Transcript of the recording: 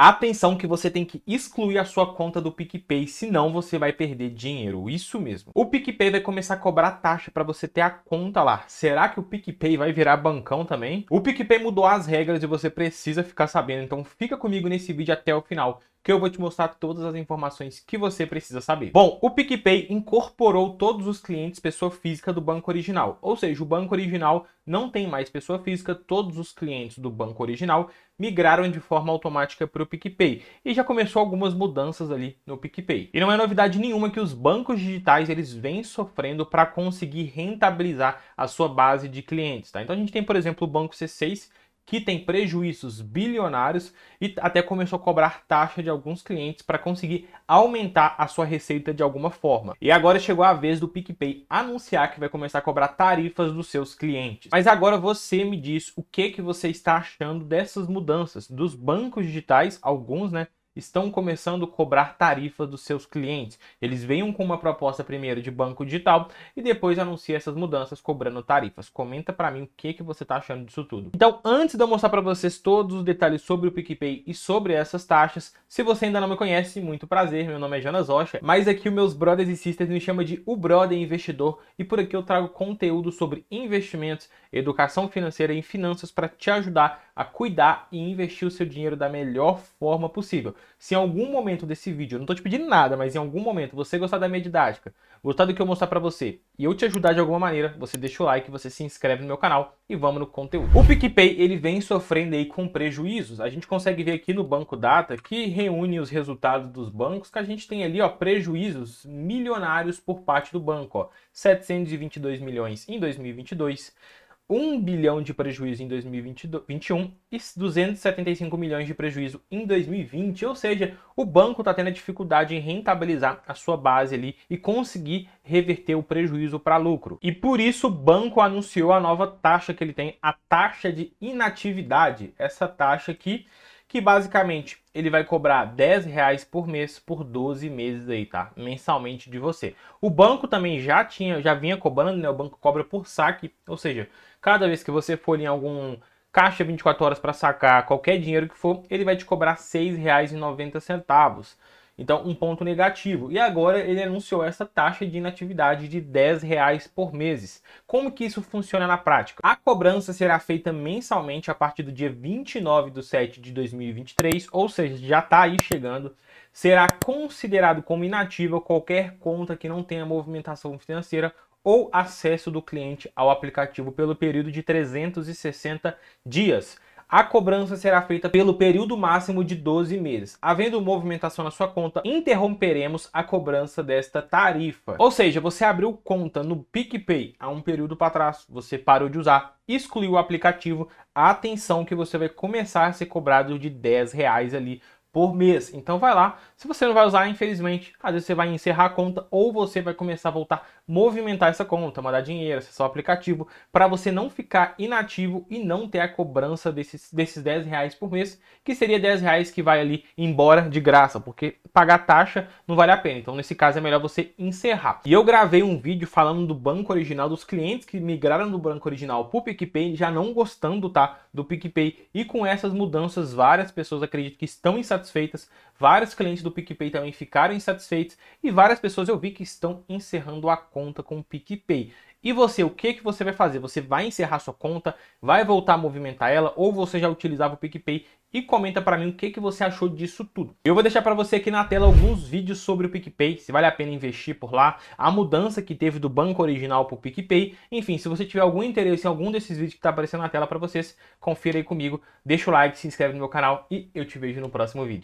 Atenção que você tem que excluir a sua conta do PicPay, senão você vai perder dinheiro. Isso mesmo. O PicPay vai começar a cobrar taxa para você ter a conta lá. Será que o PicPay vai virar bancão também? O PicPay mudou as regras e você precisa ficar sabendo, então fica comigo nesse vídeo até o final que eu vou te mostrar todas as informações que você precisa saber. Bom, o PicPay incorporou todos os clientes pessoa física do banco original, ou seja, o banco original não tem mais pessoa física, todos os clientes do banco original migraram de forma automática para o PicPay e já começou algumas mudanças ali no PicPay. E não é novidade nenhuma que os bancos digitais eles vêm sofrendo para conseguir rentabilizar a sua base de clientes, tá? Então a gente tem, por exemplo, o banco C6 que tem prejuízos bilionários e até começou a cobrar taxa de alguns clientes para conseguir aumentar a sua receita de alguma forma. E agora chegou a vez do PicPay anunciar que vai começar a cobrar tarifas dos seus clientes. Mas agora você me diz o que que você está achando dessas mudanças dos bancos digitais, alguns, né, estão começando a cobrar tarifas dos seus clientes. Eles venham com uma proposta primeiro de banco digital e depois anuncia essas mudanças cobrando tarifas. Comenta para mim o que, que você está achando disso tudo. Então, antes de eu mostrar para vocês todos os detalhes sobre o PicPay e sobre essas taxas, se você ainda não me conhece, muito prazer, meu nome é Jonas Rocha, mas aqui os meus brothers e sisters me chamam de o brother investidor e por aqui eu trago conteúdo sobre investimentos, educação financeira e finanças para te ajudar a cuidar e investir o seu dinheiro da melhor forma possível. Se em algum momento desse vídeo, eu não estou te pedindo nada, mas em algum momento você gostar da minha didática, gostar do que eu mostrar para você e eu te ajudar de alguma maneira, você deixa o like, você se inscreve no meu canal e vamos no conteúdo. O PicPay, ele vem sofrendo aí com prejuízos. A gente consegue ver aqui no Banco Data que reúne os resultados dos bancos que a gente tem ali, ó, prejuízos milionários por parte do banco, ó. 722 milhões em 2022, 1 bilhão de prejuízo em 2021 e 275 milhões de prejuízo em 2020, ou seja, o banco está tendo dificuldade em rentabilizar a sua base ali e conseguir reverter o prejuízo para lucro. E por isso o banco anunciou a nova taxa que ele tem, a taxa de inatividade, essa taxa que que basicamente ele vai cobrar 10 reais por mês por 12 meses aí, tá? Mensalmente de você. O banco também já tinha, já vinha cobrando, né? O banco cobra por saque, ou seja, cada vez que você for em algum caixa 24 horas para sacar qualquer dinheiro que for, ele vai te cobrar R$ 6,90. Então, um ponto negativo. E agora ele anunciou essa taxa de inatividade de 10 reais por mês. Como que isso funciona na prática? A cobrança será feita mensalmente a partir do dia 29 de 7 de 2023, ou seja, já está aí chegando. Será considerado como inativa qualquer conta que não tenha movimentação financeira ou acesso do cliente ao aplicativo pelo período de 360 dias a cobrança será feita pelo período máximo de 12 meses. Havendo movimentação na sua conta, interromperemos a cobrança desta tarifa. Ou seja, você abriu conta no PicPay há um período para trás, você parou de usar, excluiu o aplicativo, atenção que você vai começar a ser cobrado de 10 reais ali por mês. Então vai lá. Se você não vai usar, infelizmente, às vezes você vai encerrar a conta ou você vai começar a voltar movimentar essa conta, mandar dinheiro, acessar o aplicativo, para você não ficar inativo e não ter a cobrança desses, desses 10 reais por mês, que seria 10 reais que vai ali embora de graça, porque pagar taxa não vale a pena. Então, nesse caso, é melhor você encerrar. E eu gravei um vídeo falando do banco original, dos clientes que migraram do banco original para o PicPay, já não gostando tá, do PicPay, e com essas mudanças, várias pessoas acredito que estão insatisfeitas insatisfeitas, vários clientes do PicPay também ficaram insatisfeitos e várias pessoas eu vi que estão encerrando a conta com o PicPay. E você, o que, que você vai fazer? Você vai encerrar sua conta, vai voltar a movimentar ela ou você já utilizava o PicPay e comenta para mim o que, que você achou disso tudo. Eu vou deixar para você aqui na tela alguns vídeos sobre o PicPay, se vale a pena investir por lá, a mudança que teve do banco original para o PicPay. Enfim, se você tiver algum interesse em algum desses vídeos que está aparecendo na tela para vocês, confira aí comigo, deixa o like, se inscreve no meu canal e eu te vejo no próximo vídeo.